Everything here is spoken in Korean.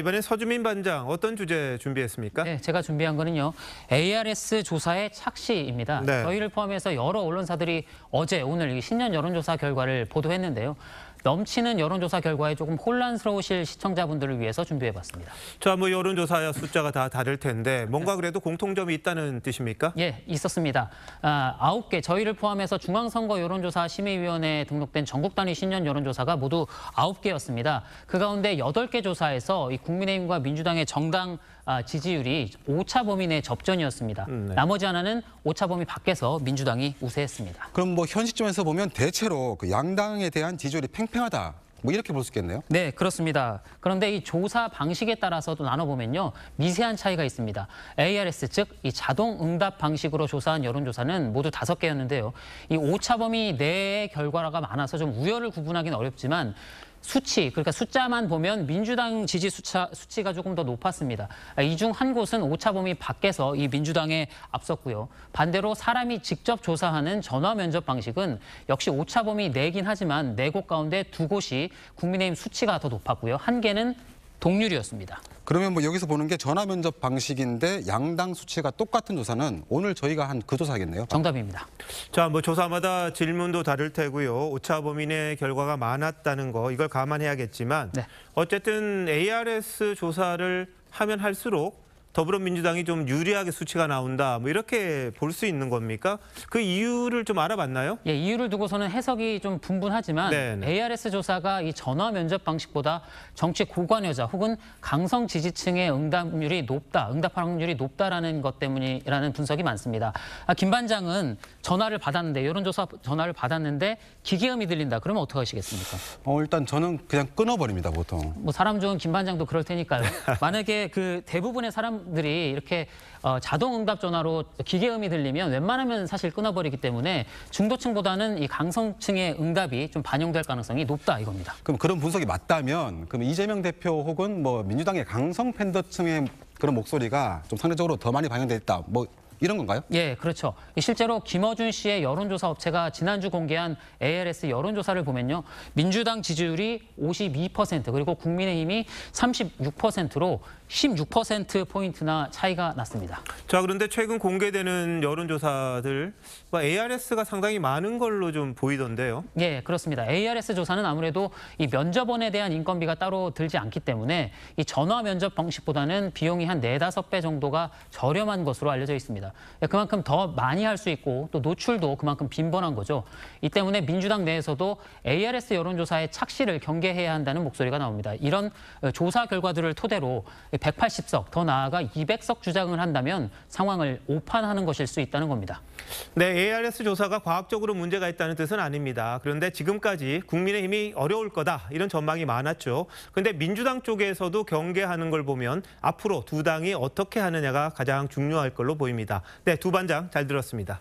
이번에 서주민 반장 어떤 주제 준비했습니까? 네, 제가 준비한 거는요. ARS 조사의 착시입니다. 네. 저희를 포함해서 여러 언론사들이 어제 오늘 신년 여론조사 결과를 보도했는데요. 넘치는 여론조사 결과에 조금 혼란스러우실 시청자분들을 위해서 준비해봤습니다. 자, 뭐 여론조사야 숫자가 다 다를 텐데 뭔가 그래도 공통점이 있다는 뜻입니까? 예, 있었습니다. 아, 9개 저희를 포함해서 중앙선거 여론조사 심의위원회에 등록된 전국 단위 신년 여론조사가 모두 9개였습니다. 그 가운데 8개 조사에서 국민의힘과 민주당의 정당 아, 지지율이 오차 범위 내 접전이었습니다. 음, 네. 나머지 하나는 오차 범위 밖에서 민주당이 우세했습니다. 그럼 뭐현 시점에서 보면 대체로 그 양당에 대한 지지율이 팽팽하다 뭐 이렇게 볼 수 있겠네요. 네, 그렇습니다. 그런데 이 조사 방식에 따라서도 나눠보면요. 미세한 차이가 있습니다. ARS 즉 이 자동 응답 방식으로 조사한 여론조사는 모두 다섯 개였는데요. 이 오차범위 내의 결과가 많아서 좀 우열을 구분하기는 어렵지만 수치, 그러니까 숫자만 보면 민주당 지지 수차, 수치가 조금 더 높았습니다. 아, 이중 한 곳은 오차범위 밖에서 이 민주당에 앞섰고요. 반대로 사람이 직접 조사하는 전화 면접 방식은 역시 오차범위 내긴 하지만 네 곳 가운데 두 곳이 국민의힘 수치가 더 높았고요. 한 개는 동률이었습니다. 그러면 뭐 여기서 보는 게 전화 면접 방식인데 양당 수치가 똑같은 조사는 오늘 저희가 한 그 조사겠네요. 정답입니다. 자, 뭐 조사마다 질문도 다를 테고요. 오차 범인의 결과가 많았다는 거 이걸 감안해야겠지만 네. 어쨌든 ARS 조사를 하면 할수록 더불어민주당이 좀 유리하게 수치가 나온다 뭐 이렇게 볼 수 있는 겁니까? 그 이유를 좀 알아봤나요? 예, 이유를 두고서는 해석이 좀 분분하지만 네네. ARS 조사가 이 전화 면접 방식보다 정치 고관여자 혹은 강성 지지층의 응답률이 높다, 응답 확률이 높다라는 것 때문이라는 분석이 많습니다. 아, 김 반장은 전화를 받았는데 여론조사 전화를 받았는데 기계음이 들린다. 그러면 어떻게 하시겠습니까? 어, 일단 저는 그냥 끊어버립니다 보통. 뭐 사람 좋은 김 반장도 그럴 테니까요. 만약에 그 대부분의 사람 사람들이 이렇게 어, 자동 응답 전화로 기계음이 들리면 웬만하면 사실 끊어버리기 때문에 중도층보다는 이 강성층의 응답이 좀 반영될 가능성이 높다 이겁니다. 그럼 그런 분석이 맞다면 그럼 이재명 대표 혹은 뭐 민주당의 강성 팬더층의 그런 목소리가 좀 상대적으로 더 많이 반영됐다. 뭐 이런 건가요? 예, 그렇죠. 실제로 김어준 씨의 여론조사 업체가 지난주 공개한 ALS 여론조사를 보면요. 민주당 지지율이 52% 그리고 국민의힘이 36%로 16%포인트나 차이가 났습니다. 자, 그런데 최근 공개되는 여론조사들 뭐 ARS가 상당히 많은 걸로 좀 보이던데요. 예, 그렇습니다. ARS 조사는 아무래도 이 면접원에 대한 인건비가 따로 들지 않기 때문에 이 전화 면접 방식보다는 비용이 한 4, 5배 정도가 저렴한 것으로 알려져 있습니다. 예, 그만큼 더 많이 할 수 있고 또 노출도 그만큼 빈번한 거죠. 이 때문에 민주당 내에서도 ARS 여론조사의 착시를 경계해야 한다는 목소리가 나옵니다. 이런 어, 조사 결과들을 토대로 180석 더 나아가 200석 주장을 한다면 상황을 오판하는 것일 수 있다는 겁니다. 네, ARS 조사가 과학적으로 문제가 있다는 뜻은 아닙니다. 그런데 지금까지 국민의힘이 어려울 거다 이런 전망이 많았죠. 그런데 민주당 쪽에서도 경계하는 걸 보면 앞으로 두 당이 어떻게 하느냐가 가장 중요할 걸로 보입니다. 네, 두 반장 잘 들었습니다.